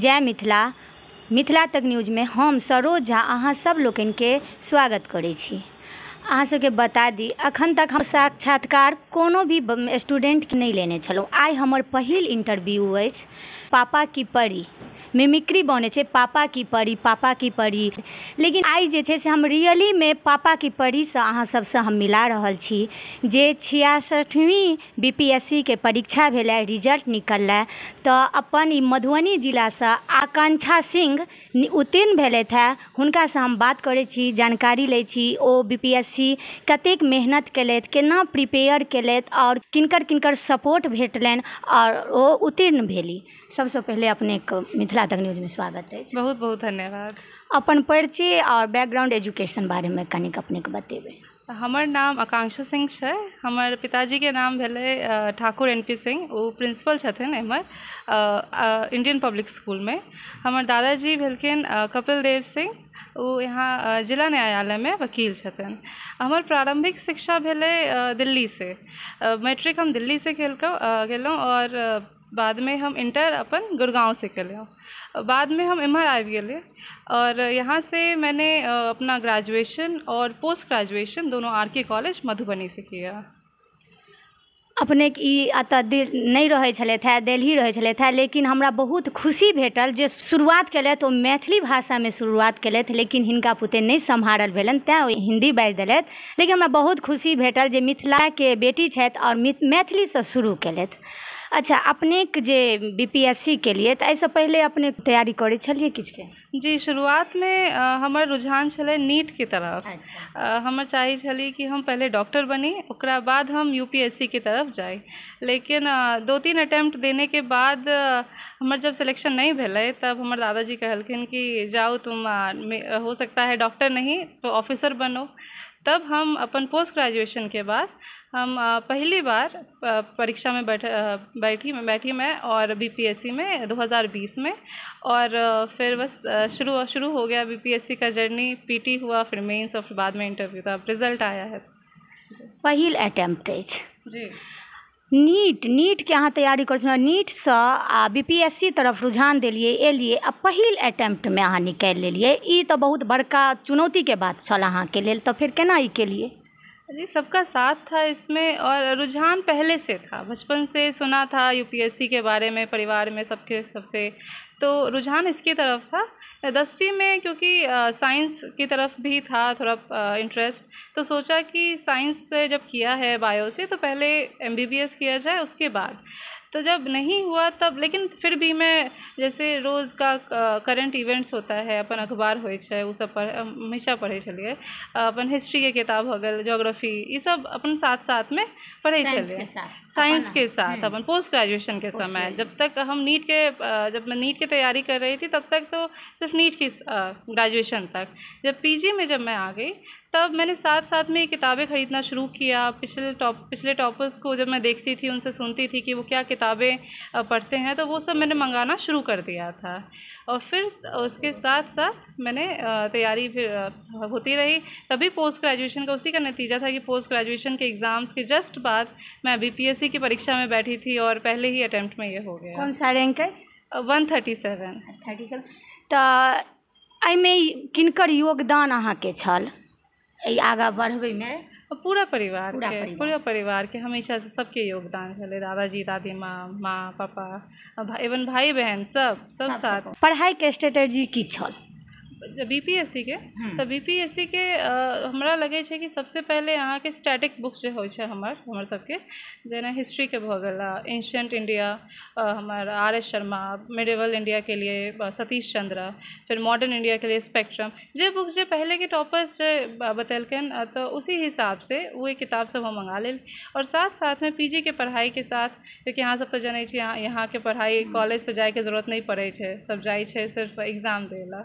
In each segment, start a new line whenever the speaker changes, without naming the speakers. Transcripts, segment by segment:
जय मिथिला मिथिला तक में हम सरोज झा अहाँ सब लोकनिके स्वागत करे छी अहाँ बता दी अखन तक हम साक्षात्कार कोनो भी स्टूडेंटके नहीं लेने छलहुँ आई हमर पहिल इंटरव्यू है पापा की परी मिमिक्री बने छे पापा की परी पापा की परी लेकिन आई जे छे से हम में पापा की से अहाँ से हम मिला रहल छी जे छियासठवीं बी पी एस सी के परीक्षा भेल रिजल्ट निकल तो अपन मधुबनी जिला से आकांक्षा सिंह उत्तीर्ण भेलथि हुनका से हम बात करे छी जानकारी ले छी ओ बी पी एस छी कतेक मेहनत केलथि केना प्रिपेयर केलथि और किनकर किनकर सपोर्ट भेटल और ओ उत्तीर्ण भेली सबसे पहले अपने मिथिला तक में स्वागत है बहुत बहुत धन्यवाद अपन परिचय और बैकग्राउंड एजुकेशन बारे में कनिक अपने बतेबे
हमर नाम आकांक्षा सिंह छै हमर के नाम है ठाकुर एन पी सिंह वो प्रिंसिपल छथिन एम्हर इंडियन पब्लिक में हमर दादाजी भेलखिन कपिल देव सिंह वो यहाँ जिला न्यायालय में वकील छथिन हमर प्रारम्भिक शिक्षा भले दिल्ली से मैट्रिक हम दिल्ली से गेलहुँ और बाद में हम इंटर अपन गुड़गांव से करें बाद में हम एम्हर आ गए और यहाँ से मैंने अपना ग्रेजुएशन और पोस्ट ग्रेजुएशन दोनों आर के कॉलेज मधुबनी से किया
अपने अत नहीं रहे नहि रहै छलथि हेँ लेकिन हमरा बहुत खुशी भेटल जो शुरुआत केलथि तो मैथिली में शुरुआत केलथि लेकिन हिनका पुते नहीं सम्हारल भेलन तैं हिंदी बाज दिल लेकिन हमरा बहुत खुशी भेटल मिथिला के बेटी और मैथिली से शुरू कल अच्छा अपने जे बी पी एस सी केलियै तऽ अपने तैयारी करे छे किछुके
जी में हमर रुझान नीट के तरफ अच्छा। हमर चाहे कि हम पहले डॉक्टर बनी ओकरा बाद हम यू पी एस सी के तरफ जाए लेकिन दो तीन अटेम्प्ट देने के बाद हमर जब सिलेक्शन नहीं भेलै तब हमर दादाजी कहलखिन कि जाओ तुम हो सकता है डॉक्टर नहीं तो ऑफिसर बनो तब हम अपन पोस्ट ग्रेजुएशन के बाद हम पहली बार परीक्षा में बैठ बैठी मैं बैठी मैं और बीपीएससी में 2020 में और फिर बस शुरू शुरू हो गया बीपीएससी का जर्नी पीटी हुआ फिर मेंस और फिर बाद में इंटरव्यू था रिजल्ट आया है
पहिल अटैम्प्ट जी नीट नीट के अहाँ तैयारी कर नीट से आ बी पी एस सी तरफ रुझान दिलिए एलिए आ अटैम्प्ट में अहाँ निकाल लेलियै तो बहुत बड़का के बात अहाँ के लिए तो फिर केना के लिए
जी सबका साथ था इसमें और रुझान पहले से था बचपन से सुना था यूपीएससी के बारे में परिवार में सबके सबसे तो रुझान इसकी तरफ था दसवीं में क्योंकि साइंस की तरफ भी था थोड़ा इंटरेस्ट तो सोचा कि साइंस से जब किया है बायो से तो पहले एमबीबीएस किया जाए उसके बाद तो जब नहीं हुआ तब लेकिन फिर भी मैं जैसे रोज का करेंट इवेंट्स होता है अपन अखबार होइ छै सब हमेशा पढ़े छलियै अपन के किताब हो गए जोग्राफी ये सब अपन साथ में पढ़े छलियै साइंस के साथ अपन हाँ। हम्म। पोस्ट ग्रेजुएशन के समय जब तक हम नीट के जब मैं नीट की तैयारी कर रही थी तब तक तो सिर्फ नीट की ग्रेजुएशन तक जब पीजी में जब मैं आ गई तब मैंने साथ साथ में ये किताबें ख़रीदना शुरू किया पिछले टॉप पिछले टॉपर्स को जब मैं देखती थी उनसे सुनती थी कि वो क्या किताबें पढ़ते हैं तो वो सब मैंने मंगाना शुरू कर दिया था और फिर उसके साथ साथ मैंने तैयारी फिर होती रही तभी पोस्ट ग्रेजुएशन का उसी का नतीजा था कि पोस्ट ग्रेजुएशन के एग्ज़ाम्स के जस्ट बाद मैं बी की परीक्षा में बैठी थी और पहले ही अटैम्प्ट में ये हो गया कौन सा
रैंक है one thirty seven thirty seven तो अमे किनकर योगदान अहाँ के छल आगा बढ़बे में पूरा परिवार पूरा परिवार के हमेशा से
सबके योगदान चले दादाजी दादी माँ पापा इवन भाई बहन सब सब साथ
पढ़ाई के स्ट्रेटेजी की छोड़
बी पी एस सी के तो बी पी एस सी के हमरा लगे कि कि पहले अहाँ के स्टैटिक बुक्स जो होइ सबके जेना हिस्ट्री के गेल एंशियंट इंडिया हमर आर एस शर्मा मेडिवल के लिए सतीश चंद्र फिर मॉडर्न इंडिया के लिए स्पेक्ट्रम जो बुक्स पहले के टॉपर्स तो उसी हिसाब उसी हिसाबसँ किताब सब हम मंगा ले और साथ में पी जी के पढ़ाई के साथ क्योंकि अहाँ सब तो छी यहाँ के पढ़ाई कॉलेज तो जाए के जरूरत नहीं पड़े सब जाए सिर्फ एग्जाम दिल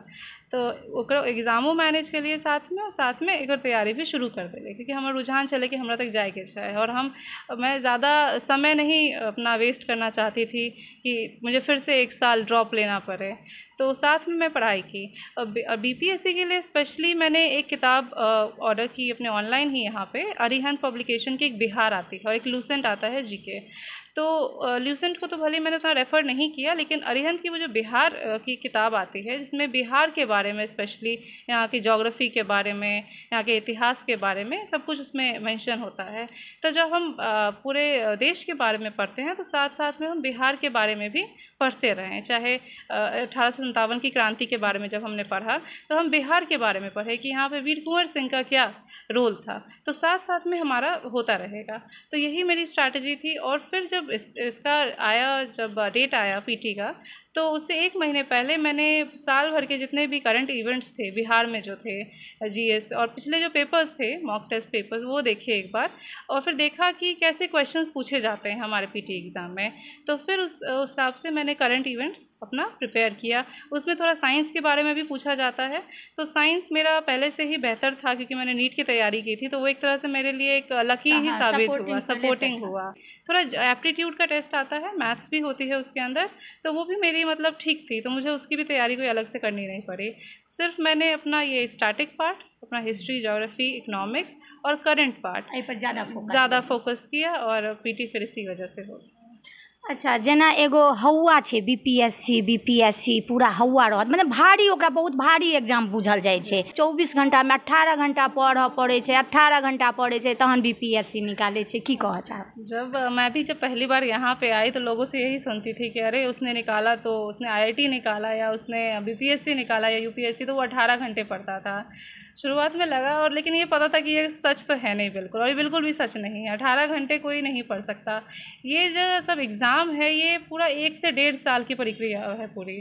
तो एग्जामो मैनेज लिए साथ में और साथ में एक तैयारी भी शुरू कर देलिए क्योंकि हमारा रुझान चले कि हमारा तक जाए के छै और हम मैं ज़्यादा समय नहीं अपना वेस्ट करना चाहती थी कि मुझे फिर से एक साल ड्रॉप लेना पड़े तो साथ में मैं पढ़ाई की और बी पी एस सी के लिए स्पेशली मैंने एक किताब ऑर्डर की अपने ऑनलाइन ही यहाँ पे अरिहंत पब्लिकेशन की एक बिहार आती है और एक लूसेंट आता है जी के तो ल्यूसेंट को तो भले मैंने उतना रेफ़र नहीं किया लेकिन अरिहंत की वो जो बिहार की किताब आती है जिसमें बिहार के बारे में स्पेशली यहाँ की जोग्राफ़ी के बारे में यहाँ के इतिहास के बारे में सब कुछ उसमें मेंशन होता है तो जब हम पूरे देश के बारे में पढ़ते हैं तो साथ साथ में हम बिहार के बारे में भी पढ़ते रहें चाहे अठारह की क्रांति के बारे में जब हमने पढ़ा तो हम बिहार के बारे में पढ़े कि यहाँ पर वीर कुंवर सिंह का क्या रोल था तो साथ साथ में हमारा होता रहेगा तो यही मेरी स्ट्रैटेजी थी और फिर जब जब मतलब इस इसका आया जब रेट आया पीटी का तो उससे एक महीने पहले मैंने साल भर के जितने भी करंट इवेंट्स थे बिहार में जो थे जीएस और पिछले जो पेपर्स थे मॉक टेस्ट पेपर्स वो देखे एक बार और फिर देखा कि कैसे क्वेश्चंस पूछे जाते हैं हमारे पीटी एग्ज़ाम में तो फिर उस हिसाब से मैंने करंट इवेंट्स अपना प्रिपेयर किया उसमें थोड़ा साइंस के बारे में भी पूछा जाता है तो साइंस मेरा पहले से ही बेहतर था क्योंकि मैंने नीट की तैयारी की थी तो वो एक तरह से मेरे लिए एक लकी ही साबित हुआ सपोर्टिंग हुआ थोड़ा एप्टीट्यूड का टेस्ट आता है मैथ्स भी होती है उसके अंदर तो वो भी मेरी मेरी मतलब ठीक थी तो मुझे उसकी भी तैयारी कोई अलग से करनी नहीं पड़ी सिर्फ मैंने अपना ये स्टैटिक पार्ट अपना हिस्ट्री जोग्राफी इकोनॉमिक्स और करंट पार्ट ज़्यादा फोकस किया और पीटी फिर इसी वजह से हो गया
अच्छा जेना एगो हौआ है B P S C B P S C पूरा हौआ रहत मतलब भारी ओकरा बहुत भारी एग्जाम बुझल जाए चौबीस घंटा में अठारह घंटा पढ़ पड़े अठारह घंटा पढ़े तहन बी पी एस सी निकाले की कह चाह
जब मैं भी जब पहली बार यहाँ पे आई तो लोगों से यही सुनती थी कि अरे उसने निकाला तो उसने आई आई टी निकाला या उसने बी पी एस सी निकाला या यू पी एस सी तो वो अठारह घंटे पढ़ता था शुरुआत में लगा और लेकिन ये पता था कि ये सच तो है नहीं बिल्कुल और ये बिल्कुल भी सच नहीं है अठारह घंटे कोई नहीं पढ़ सकता ये जो सब एग्ज़ाम है ये पूरा एक से डेढ़ साल की प्रक्रिया है पूरी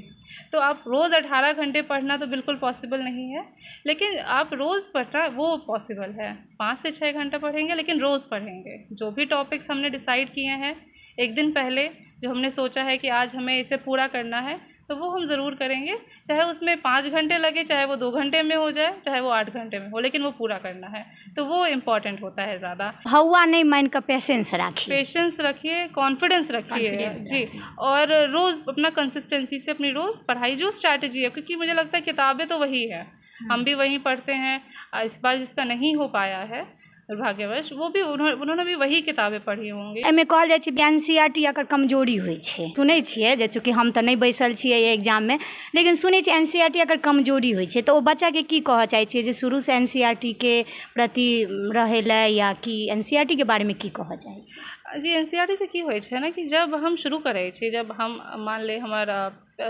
तो आप रोज़ अठारह घंटे पढ़ना तो बिल्कुल पॉसिबल नहीं है लेकिन आप रोज़ पढ़ना वो पॉसिबल है पाँच से छः घंटा पढ़ेंगे लेकिन रोज़ पढ़ेंगे जो भी टॉपिक्स हमने डिसाइड किए हैं एक दिन पहले जो हमने सोचा है कि आज हमें इसे पूरा करना है तो वो हम ज़रूर करेंगे चाहे उसमें पाँच घंटे लगे चाहे वो दो घंटे में हो जाए चाहे वो आठ घंटे में हो लेकिन वो पूरा करना है तो वो इम्पॉर्टेंट होता है ज़्यादा
हवा नहीं माइंड का पेशेंस रखिए
पेशेंस रखिए कॉन्फिडेंस रखिए जी और रोज़ अपना कंसिस्टेंसी से अपनी रोज़ पढ़ाई जो स्ट्रैटेजी है क्योंकि मुझे लगता है किताबें तो वही है हम भी वहीं पढ़ते हैं इस बार जिसका नहीं हो पाया है दुर्भाग्यवश वो भी उन्होंने भी वही किताबें पढ़ी होंगी एहिमे
कहल जाए छै एन सी आर टी कमजोरी हो छै सुनै जे चूँकि हम तो नहीं बैसल छे एग्जाम में लेकिन सुनै एन सी आर टी अगर कमजोरी हो तो वो बच्चा के की कह चाहै शुरू से एन सी आर टी के प्रति रह या कि एन सी आर टी के बारे की कहऽ चाहै
ji N C R T से की होइ कि जब हम शुरू करे जब हम मान ले हमारा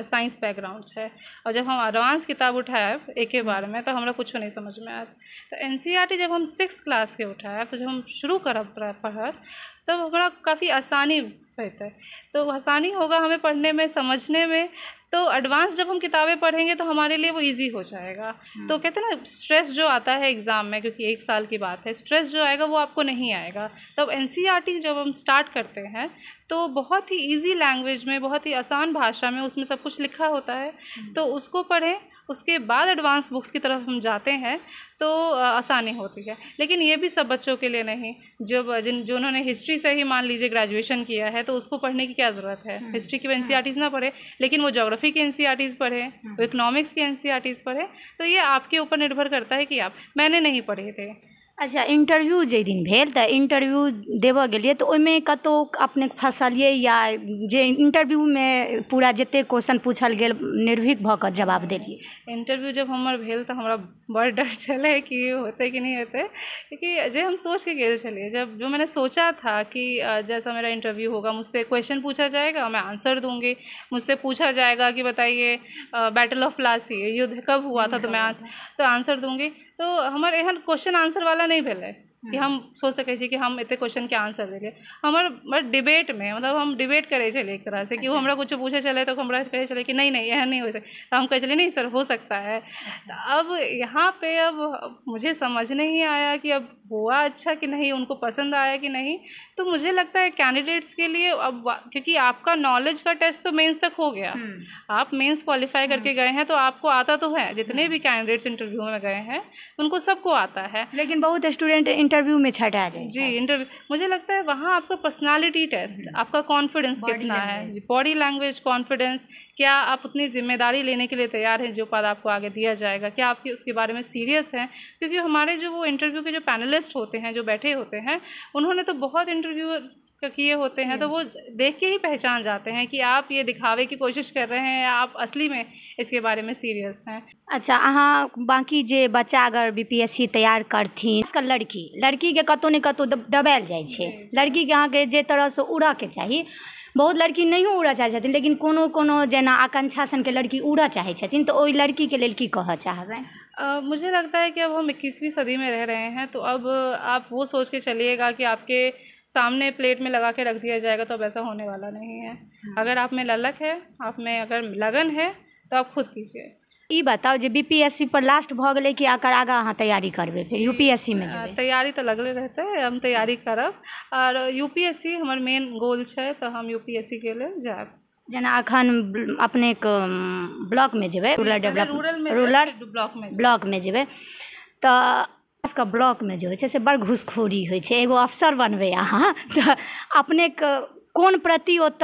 साइंस बैकग्राउंड है और जब हम एडवांस किताब उठाएब एक ही बार में तो हमरा कुछ नहीं समझ में आए तो एन e जब हम सिक्स क्लास के उठाएब तो जब हम शुरू करब पढ़ब तब तो हमारा काफ़ी आसानी होता है तो आसानी होगा हमें पढ़ने में समझने में तो एडवांस जब हम किताबें पढ़ेंगे तो हमारे लिए वो इजी हो जाएगा हम्म। तो कहते हैं ना स्ट्रेस जो आता है एग्ज़ाम में क्योंकि एक साल की बात है स्ट्रेस जो आएगा वो आपको नहीं आएगा तब तो एन e जब हम स्टार्ट करते हैं तो बहुत ही ईजी लैंग्वेज में बहुत ही आसान भाषा में उसमें सब कुछ लिखा होता है हम्म। तो उसको पढ़ें उसके बाद एडवांस बुक्स की तरफ हम जाते हैं तो आसानी होती है लेकिन ये भी सब बच्चों के लिए नहीं जो जिन जिन्होंने हिस्ट्री से ही मान लीजिए ग्रेजुएशन किया है तो उसको पढ़ने की क्या ज़रूरत है हिस्ट्री हम्म। की एन हाँ। ना पढ़े लेकिन वो जोग्राफी की एन सी आर टीज़ पढ़े वो इकनॉमिक्स की एन पढ़े तो ये आपके ऊपर निर्भर करता है कि आप मैंने नहीं पढ़े थे
अच्छा इंटरव्यू जै दिन भेल तऽ इन्टरव्यू देबऽ गेलिए तऽ ओहिमे कतहु या जे में पूरा जतेक क्वेश्चन पूछल गेल निर्भीक भाग जवाब दिलिए
इंटरव्यू जब हमर भेल तो हमरा बहुत डर चले कि होते कि नहीं होते क्योंकि जो हम सोच के गेल चलिए जब जो मैंने सोचा था कि जैसा मेरा इंटरव्यू होगा मुझसे क्वेश्चन पूछा जाएगा मैं आंसर दूंगी मुझसे पूछा जाएगा कि बताइए बैटल ऑफ प्लासी युद्ध कब हुआ था तो मैं तो आंसर दूंगी तो हमारे एहन क्वेश्चन आंसर वाला नहीं है कि हम हम्म। सोच सकै छी कि हम एते के आंसर देलियै हमर डिबेट में मतलब हम डिबेट करे चले एक तरह से कि वो अच्छा। हमरा कुछ पूछे चले तो हमरा कहे चले कि नहीं नहीं यह नहीं हो सके तो हम कहे चले नहीं सर हो सकता है तो अब यहाँ पे अब मुझे समझ नहीं आया कि अब हुआ अच्छा कि नहीं उनको पसंद आया कि नहीं तो मुझे लगता है कैंडिडेट्स के लिए अब क्योंकि आपका नॉलेज का टेस्ट तो मेन्स तक हो गया हम्म। आप मेन्स क्वालिफाई करके हम्म। गए हैं तो आपको आता तो है जितने भी कैंडिडेट्स इंटरव्यू में गए हैं उनको सबको आता है लेकिन बहुत स्टूडेंट इंटरव्यू में आ जाए जी इंटरव्यू मुझे लगता है वहाँ आपका पर्सनालिटी हम्म। टेस्ट आपका कॉन्फिडेंस कितना है जी बॉडी लैंग्वेज कॉन्फिडेंस क्या आप उतनी जिम्मेदारी लेने के लिए तैयार हैं जो पद आपको आगे दिया जाएगा क्या आपकी उसके बारे में सीरियस हैं क्योंकि हमारे जो वो इंटरव्यू के जो पैनलिस्ट होते हैं जो बैठे होते हैं उन्होंने तो बहुत इंटरव्यू किए होते हैं तो वो देख के ही पहचान जाते हैं कि आप ये दिखावे की कोशिश कर रहे हैं या आप असली में इसके बारे में सीरियस हैं
अच्छा अहाँ बाकी जे बच्चा अगर बीपीएससी तैयार करथिन इसका लड़की लड़कीके कतौ ने दबाएल जाए जाइ छै लड़कीके अहाँके जे उड़ा के चाहिए बहुत लड़की नहीं उड़ा चाहे छथिन लेकिन कोनो कोनो जेना आकांक्षा के लड़की उड़ऽ चाहे छथिन वही लड़की के लेल की चाह रहे
मुझे लगता है कि अब हम इक्कीसवीं सदी में रह रहे हैं तो अब आप वो सोच के चलिएगा कि आपके सामने प्लेट में लगा के रख दिया जाएगा तो अब ऐसा होने वाला नहीं है हाँ। अगर आप में ललक है आप में अगर लगन है तो आप खुद कीजिए
ई बताओ बी बीपीएससी पर लास्ट भऽ गेलै कि आकर आगाँ अहाँ तैयारी करबै फेर यूपीएससी में तैयारी
तैयारी लगल रहते हैं हम तैयारी करब एस यूपीएससी हमारे मेन गोल है तो हम यूपीएससी के जाए
जना अखन अपने अपनेक ब्लॉकमे जेबै रूरल डेवलप रूरल ब्लॉक में जेबै तो खासकऽ ब्लॉक में जो है से बड़ घूसखोरी हो एगो अफसर बनबे अहाँ तो अपने कौन प्रति ओत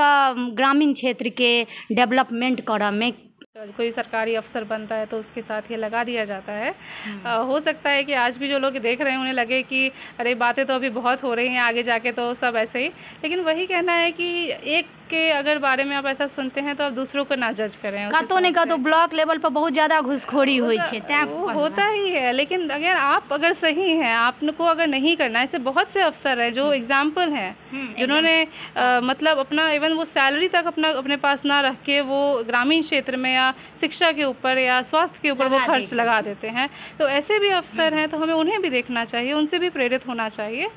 ग्रामीण क्षेत्र के डेवलपमेंट कर में
कोई सरकारी अफसर बनता है तो उसके साथ ये लगा दिया जाता है आ, हम्म। हो सकता है कि आज भी जो लोग देख रहे हैं उन्हें लगे कि अरे बातें तो अभी बहुत हो रही हैं आगे जाके तो सब ऐसे ही लेकिन वही कहना है कि एक के अगर बारे में आप ऐसा सुनते हैं तो आप दूसरों को ना जज करें कतौ नहीं कतो ब्लॉक लेवल पर बहुत ज़्यादा घुसखोरी हुई होता ही है लेकिन अगर आप अगर सही हैं आपको अगर नहीं करना ऐसे बहुत से अफसर हैं जो एग्जाम्पल हम्म। हैं हम्म, जिन्होंने मतलब अपना इवन वो सैलरी तक अपना अपने पास ना रख के वो ग्रामीण क्षेत्र में या शिक्षा के ऊपर या स्वास्थ्य के ऊपर वो खर्च लगा देते हैं तो ऐसे भी अफसर हम्म। हैं तो हमें उन्हें भी देखना चाहिए उनसे भी प्रेरित होना चाहिए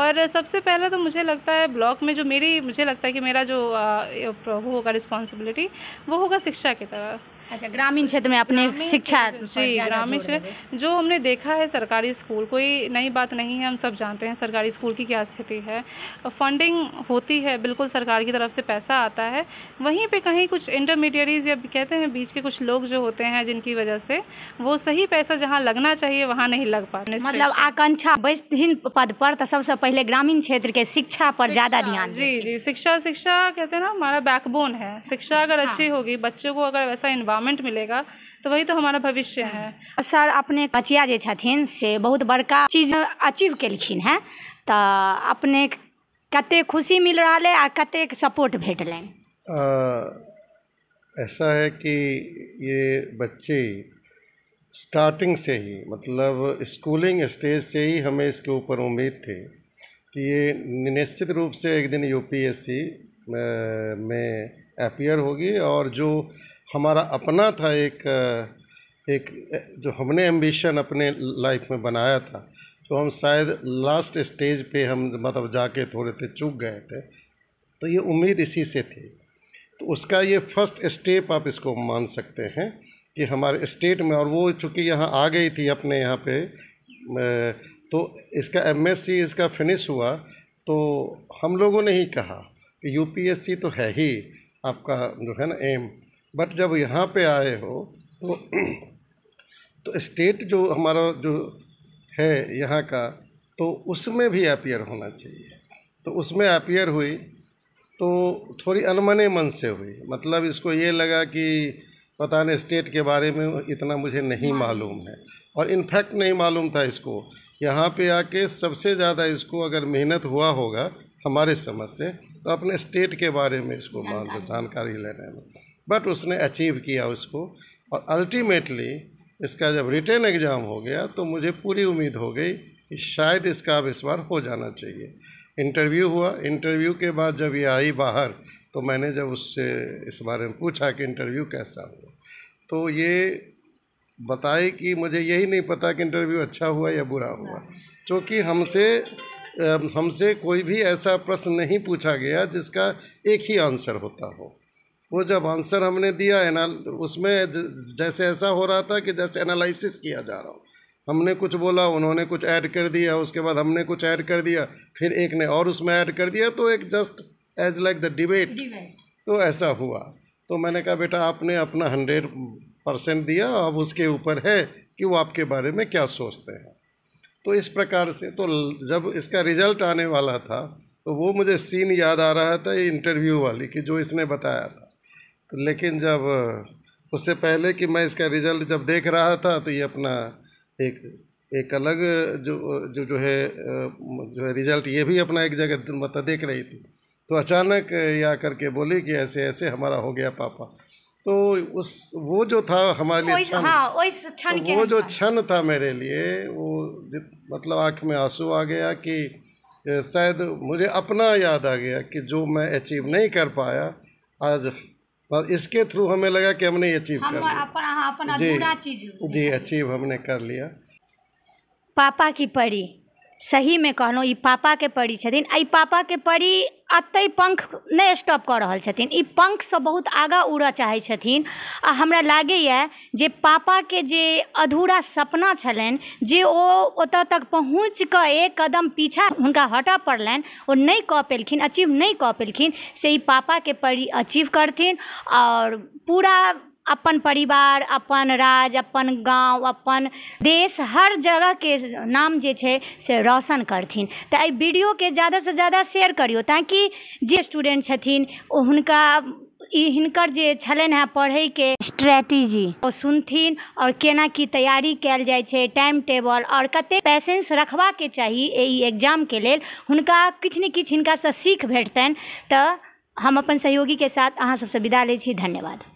और सबसे पहला तो मुझे लगता है ब्लॉक में जो मेरी मुझे लगता है कि मेरा जो प्रभु uh, होगा रिस्पॉन्सिबिलिटी वो होगा शिक्षा की तरफ
अच्छा ग्रामीण क्षेत्र में अपने शिक्षा जी ग्रामीण क्षेत्र
जो हमने देखा है सरकारी स्कूल कोई नई बात नहीं है हम सब जानते हैं सरकारी स्कूल की क्या स्थिति है फंडिंग होती है बिल्कुल सरकार की तरफ से पैसा आता है वहीं पे कहीं कुछ इंटरमीडिएरीज या कहते हैं बीच के कुछ लोग जो होते हैं जिनकी वजह से वो सही पैसा जहाँ लगना चाहिए वहाँ नहीं लग पाता मतलब
आकांक्षा बेस्तहीन पद पर तो सबसे पहले ग्रामीण क्षेत्र के शिक्षा पर ज़्यादा ध्यान जी
जी शिक्षा शिक्षा कहते हैं ना हमारा
बैकबोन है शिक्षा अगर हाँ। अच्छी होगी बच्चों को अगर वैसा इन्वॉल्व
एम्पावरमेंट मिलेगा तो वही तो हमारा भविष्य है
हाँ। सर अपने कचिया जे छथिन से बहुत बड़का चीज अचीव कलखिन है तो अपने कते खुशी मिल रहा है आ कते सपोर्ट भेटल
ऐसा है कि ये बच्चे स्टार्टिंग से ही मतलब स्कूलिंग स्टेज से ही हमें इसके ऊपर उम्मीद थी कि ये निश्चित रूप से एक दिन यूपीएससी में अपियर होगी और जो हमारा अपना था एक एक जो हमने एम्बिशन अपने लाइफ में बनाया था जो तो हम शायद लास्ट स्टेज पे हम मतलब जाके थोड़े थे चूक गए थे तो ये उम्मीद इसी से थी तो उसका ये फर्स्ट स्टेप आप इसको मान सकते हैं कि हमारे स्टेट में और वो चूँकि यहाँ आ गई थी अपने यहाँ पे तो इसका एमएससी इसका फिनिश हुआ तो हम लोगों ने ही कहा कि यूपीएससी तो है ही आपका जो है ना एम बट जब यहाँ पे आए हो तो तो स्टेट जो हमारा जो है यहाँ का तो उसमें भी अपियर होना चाहिए तो उसमें अपियर हुई तो थोड़ी अनमने मन से हुई मतलब इसको ये लगा कि पता नहीं स्टेट के बारे में इतना मुझे नहीं हाँ। मालूम है और इनफैक्ट नहीं मालूम था इसको यहाँ पे आके सबसे ज़्यादा इसको अगर मेहनत हुआ होगा हमारे समझ से तो अपने स्टेट के बारे में इसको मानते जानकारी लेने में बट उसने अचीव किया उसको और अल्टीमेटली इसका जब रिटर्न एग्ज़ाम हो गया तो मुझे पूरी उम्मीद हो गई कि शायद इसका अब इस बार हो जाना चाहिए इंटरव्यू हुआ इंटरव्यू के बाद जब ये आई बाहर तो मैंने जब उससे इस बारे में पूछा कि इंटरव्यू कैसा हुआ तो ये बताए कि मुझे यही नहीं पता कि इंटरव्यू अच्छा हुआ या बुरा हुआ हाँ। क्योंकि हमसे हमसे कोई भी ऐसा प्रश्न नहीं पूछा गया जिसका एक ही आंसर होता हो वो जब आंसर हमने दिया एनाल उसमें जैसे ऐसा हो रहा था कि जैसे एनालिसिस किया जा रहा हो हमने कुछ बोला उन्होंने कुछ ऐड कर दिया उसके बाद हमने कुछ ऐड कर दिया फिर एक ने और उसमें ऐड कर दिया तो एक just as like the debate तो ऐसा हुआ तो मैंने कहा बेटा आपने अपना हंड्रेड परसेंट दिया अब उसके ऊपर है कि वो आपके बारे में क्या सोचते हैं तो इस प्रकार से तो जब इसका रिजल्ट आने वाला था तो वो मुझे सीन याद आ रहा था इंटरव्यू वाली कि जो इसने बताया था तो लेकिन जब उससे पहले कि मैं इसका रिजल्ट जब देख रहा था तो ये अपना एक एक अलग जो जो जो है जो है रिजल्ट ये भी अपना एक जगह मतलब देख रही थी तो अचानक ये आकर के बोली कि ऐसे ऐसे हमारा हो गया पापा तो उस वो जो था हमारे लिए क्षण हाँ,
तो वो जो क्षण
था मेरे लिए वो मतलब आँख में आंसू आ गया कि शायद मुझे अपना याद आ गया कि जो मैं अचीव नहीं कर पाया आज इसके थ्रू हमें लगा कि हमने अचीव हम कर लिया अपन,
हाँ, अपन जी जी
अचीव हमने कर लिया
पापा की परी सही में कहलहुँ पापा के परी छथिन पापा के परी एतहि पंख नहीं स्टॉप कर रहा छथिन ई से बहुत आगा उड़ऽ चाहे छथिन आ हमरा लागे है जे पापा के जे अधूरा सपना छलन जे ओ ओत तक पहुँच के एक कदम पीछा हुनका हटा पड़लन ओ नहीं कह पेलखिन अचीव नहीं कह पेलखिन से पापा के परी अचीव करथिन और पूरा अपन परिवार अपन राज्य अपन गाँव अपन देश हर जगह के नाम जे छे से रोशन करथिन वीडियो के ज्यादा से ज्यादा शेयर करियो ताकि जे स्टूडेंट छथिन हुनका ई हिनकर जे है पढ़े के स्ट्रेटेजी ओ सुनथिन और केना की तैयारी कैल जाए छे टाइम टेबल आओर कतेक पैसेंस रखबाके चाही एग्जाम के लिए हुनका किछ ने किछु से सीख भेटतन त हम अपन के साथ अहाँ सबसे विदा ले छी धन्यवाद